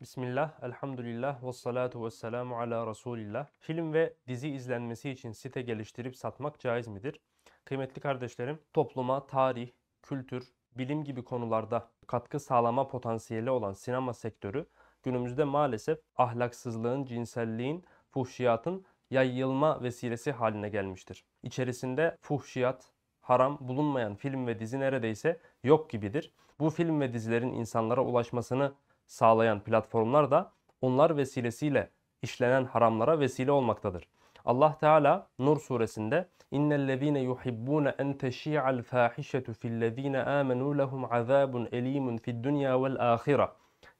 Bismillah, elhamdülillah ve salatu ve selamu ala Resulillah. Film ve dizi izlenmesi için site geliştirip satmak caiz midir? Kıymetli kardeşlerim, topluma tarih, kültür, bilim gibi konularda katkı sağlama potansiyeli olan sinema sektörü günümüzde maalesef ahlaksızlığın, cinselliğin, fuhşiyatın yayılma vesilesi haline gelmiştir. İçerisinde fuhşiyat, haram bulunmayan film ve dizi neredeyse yok gibidir. Bu film ve dizilerin insanlara ulaşmasını sağlayan platformlar da onlar vesilesiyle işlenen haramlara vesile olmaktadır. Allah Teala Nur suresinde innellezine yuhibbuna en teşi'al fahişetu fillezine amenu lehum azabun elimun fid dunya vel ahire.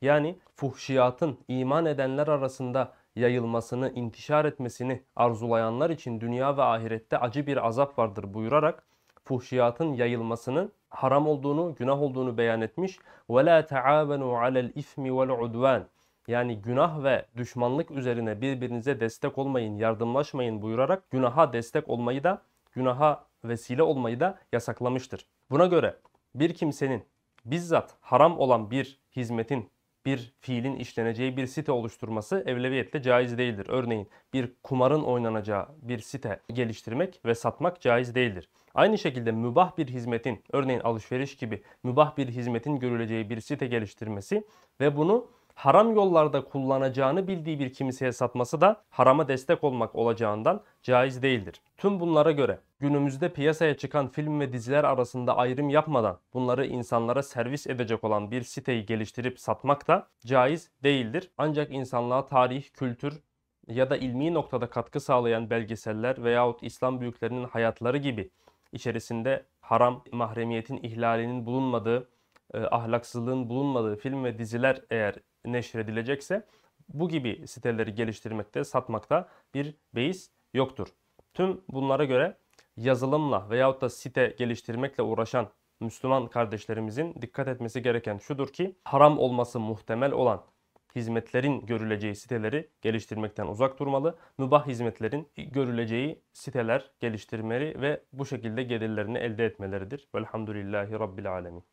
Yani fuhşiyatın iman edenler arasında yayılmasını, intişar etmesini arzulayanlar için dünya ve ahirette acı bir azap vardır buyurarak fuhşiyatın yayılmasının haram olduğunu, günah olduğunu beyan etmiş. وَلَا تَعَابَنُوا عَلَى الْاِثْمِ وَالْعُدْوَانِ yani günah ve düşmanlık üzerine birbirinize destek olmayın, yardımlaşmayın buyurarak günaha destek olmayı da, günaha vesile olmayı da yasaklamıştır. Buna göre bir kimsenin bizzat haram olan bir hizmetin bir fiilin işleneceği bir site oluşturması evleviyette caiz değildir. Örneğin bir kumarın oynanacağı bir site geliştirmek ve satmak caiz değildir. Aynı şekilde mübah bir hizmetin, örneğin alışveriş gibi mübah bir hizmetin görüleceği bir site geliştirmesi ve bunu haram yollarda kullanacağını bildiği bir kimseye satması da harama destek olmak olacağından caiz değildir. Tüm bunlara göre günümüzde piyasaya çıkan film ve diziler arasında ayrım yapmadan bunları insanlara servis edecek olan bir siteyi geliştirip satmak da caiz değildir. Ancak insanlığa tarih, kültür, ya da ilmi noktada katkı sağlayan belgeseller veyahut İslam büyüklerinin hayatları gibi içerisinde haram, mahremiyetin ihlalinin bulunmadığı e, ahlaksızlığın bulunmadığı film ve diziler eğer neşredilecekse bu gibi siteleri geliştirmekte, satmakta bir beis yoktur. Tüm bunlara göre yazılımla veyahut da site geliştirmekle uğraşan Müslüman kardeşlerimizin dikkat etmesi gereken şudur ki haram olması muhtemel olan hizmetlerin görüleceği siteleri geliştirmekten uzak durmalı. Mübah hizmetlerin görüleceği siteler geliştirmeleri ve bu şekilde gelirlerini elde etmeleridir. Velhamdülillahi Rabbil Alemin.